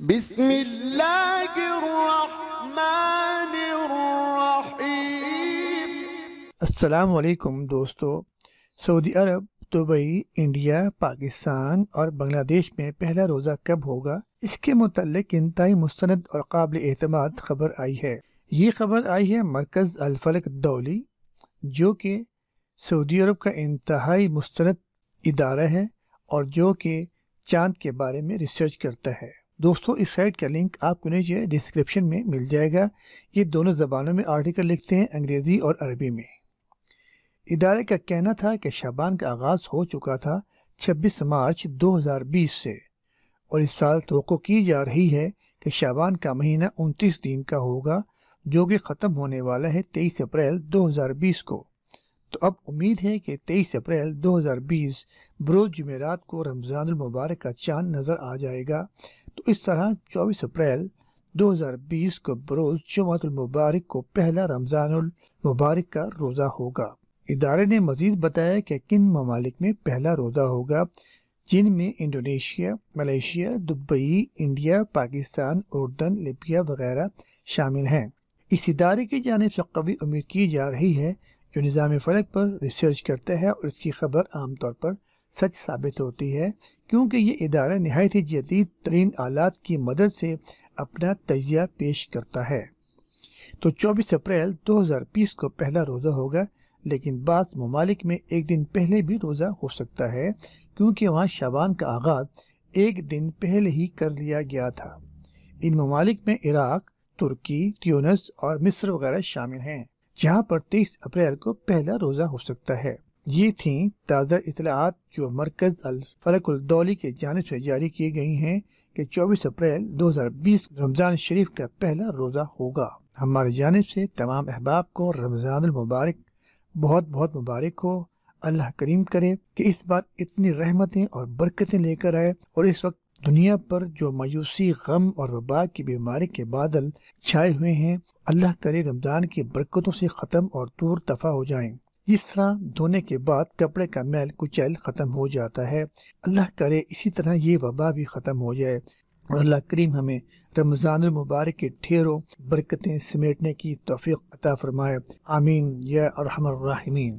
بسم الله दोस्तों सऊदी अरब दुबई इंडिया पाकिस्तान और बांग्लादेश में पहला रोज़ा कब होगा इसके मुतालिक इंतई मुस्ंद और काबिल अतमाद खबर आई है ये खबर आई है मरकज़ अलफलक दौली जो कि सऊदी अरब का इंतहाई मुस्ंद इदारा है और जो कि चांद के बारे में रिसर्च करता है दोस्तों इस साइट का लिंक आपको नीचे डिस्क्रिप्शन में मिल जाएगा ये दोनों ज़बानों में आर्टिकल लिखते हैं अंग्रेज़ी और अरबी में इदारे का कहना था कि शाबान का आगाज़ हो चुका था 26 मार्च 2020 से और इस साल तो की जा रही है कि शाबान का महीना 29 दिन का होगा जो कि ख़त्म होने वाला है तेईस अप्रैल बीस को तो अब उम्मीद है कि तेईस अप्रैल 2020 बरोज जमेरात को रमज़ान मुबारक का चांद नज़र आ जाएगा इस तरह 24 अप्रैल 2020 को बरोज मुबारक को पहला रमजान मुबारक का रोज़ा होगा इदारे ने मजीद बताया कि किन ममालिक में पहला रोज़ा होगा जिनमें Indonesia Malaysia Dubai India Pakistan उर्दन लिबिया वगैरह शामिल हैं इस इदारे की जानब से कभी उम्मीद की जा रही है जो निज़ाम फलक पर रिसर्च करते हैं और इसकी खबर आमतौर पर सच साबित होती है क्योंकि ये इदारा नहायत ही जदीद तरीन आलात की मदद से अपना तजिया पेश करता है तो 24 अप्रैल 2020 को पहला रोज़ा होगा लेकिन बाद ममालिक में एक दिन पहले भी रोज़ा हो सकता है क्योंकि वहाँ शाबान का आगाज़ एक दिन पहले ही कर लिया गया था इन ममालिक में इराक़ तुर्की ट्यूनस और मिस्र वगैरह शामिल हैं जहाँ पर 23 अप्रैल को पहला रोज़ा हो सकता है ये थी ताज़ा इतलात जो मरकज़ दौली के जानब से जारी की गई हैं कि 24 अप्रैल 2020 रमज़ान शरीफ का पहला रोज़ा होगा हमारी जानब से तमाम अहबाब को रमज़ान मुबारक बहुत बहुत मुबारक हो अल्लाह करीम करे कि इस बार इतनी रहमतें और बरकतें लेकर आए और इस वक्त दुनिया पर जो मायूसी गम और वबा की बीमारी के बादल छाए हुए हैं अल्लाह करे रमज़ान की बरकतों से ख़त्म और दूर दफा हो जाए इस तरह धोने के बाद कपड़े का मैल कुचैल ख़त्म हो जाता है अल्लाह करे इसी तरह ये वबा भी ख़त्म हो जाए और अल्लाह करीम हमें रमज़ान मुबारक के ठेरों बरकतें समेटने की तोफ़ी अता फ़रमाए आमीन या अरहमर